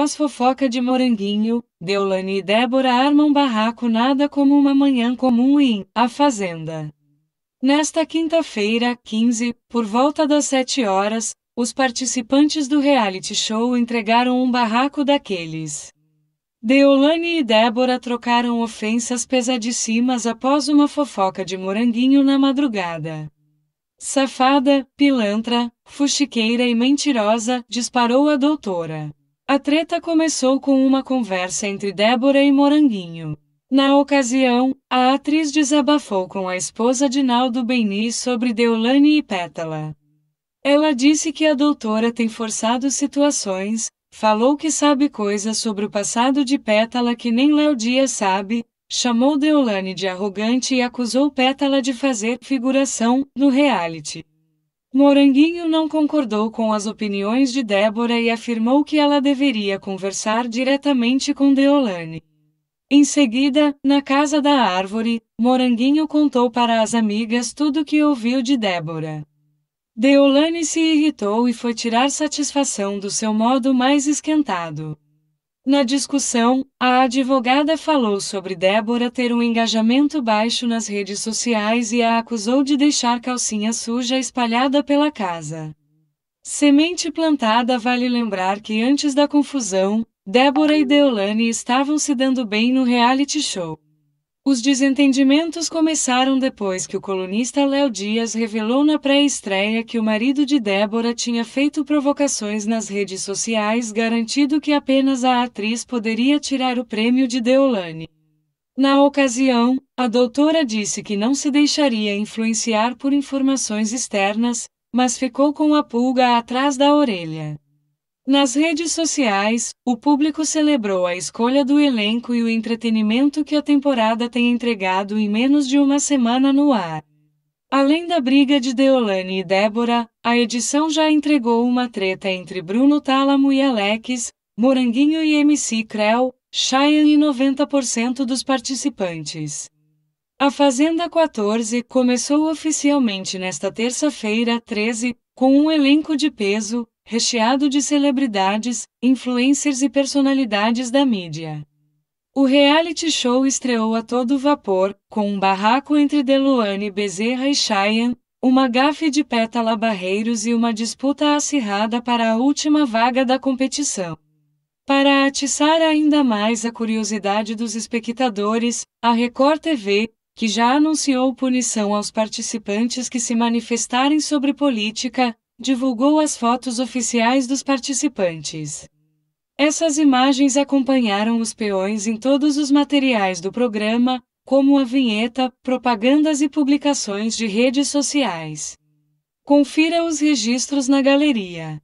Pós fofoca de Moranguinho, Deulane e Débora armam barraco nada como uma manhã comum em A Fazenda. Nesta quinta-feira, 15, por volta das 7 horas, os participantes do reality show entregaram um barraco daqueles. Deolane e Débora trocaram ofensas pesadíssimas após uma fofoca de moranguinho na madrugada. Safada, pilantra, fuxiqueira e mentirosa, disparou a doutora. A treta começou com uma conversa entre Débora e Moranguinho. Na ocasião, a atriz desabafou com a esposa de Naldo Beni sobre Deolane e Pétala. Ela disse que a doutora tem forçado situações, falou que sabe coisas sobre o passado de Pétala que nem Léo Dias sabe, chamou Deolane de arrogante e acusou Pétala de fazer figuração no reality. Moranguinho não concordou com as opiniões de Débora e afirmou que ela deveria conversar diretamente com Deolane. Em seguida, na casa da árvore, Moranguinho contou para as amigas tudo o que ouviu de Débora. Deolane se irritou e foi tirar satisfação do seu modo mais esquentado. Na discussão, a advogada falou sobre Débora ter um engajamento baixo nas redes sociais e a acusou de deixar calcinha suja espalhada pela casa. Semente plantada vale lembrar que antes da confusão, Débora e Deolane estavam se dando bem no reality show. Os desentendimentos começaram depois que o colunista Léo Dias revelou na pré-estreia que o marido de Débora tinha feito provocações nas redes sociais, garantindo que apenas a atriz poderia tirar o prêmio de Deolane. Na ocasião, a doutora disse que não se deixaria influenciar por informações externas, mas ficou com a pulga atrás da orelha. Nas redes sociais, o público celebrou a escolha do elenco e o entretenimento que a temporada tem entregado em menos de uma semana no ar. Além da briga de Deolane e Débora, a edição já entregou uma treta entre Bruno Tálamo e Alex, Moranguinho e MC Crel, Cheyenne e 90% dos participantes. A Fazenda 14 começou oficialmente nesta terça-feira, 13, com um elenco de peso, recheado de celebridades, influencers e personalidades da mídia. O reality show estreou a todo vapor, com um barraco entre Deluane Bezerra e Cheyenne, uma gafe de Pétala Barreiros e uma disputa acirrada para a última vaga da competição. Para atiçar ainda mais a curiosidade dos espectadores, a Record TV, que já anunciou punição aos participantes que se manifestarem sobre política, divulgou as fotos oficiais dos participantes. Essas imagens acompanharam os peões em todos os materiais do programa, como a vinheta, propagandas e publicações de redes sociais. Confira os registros na galeria.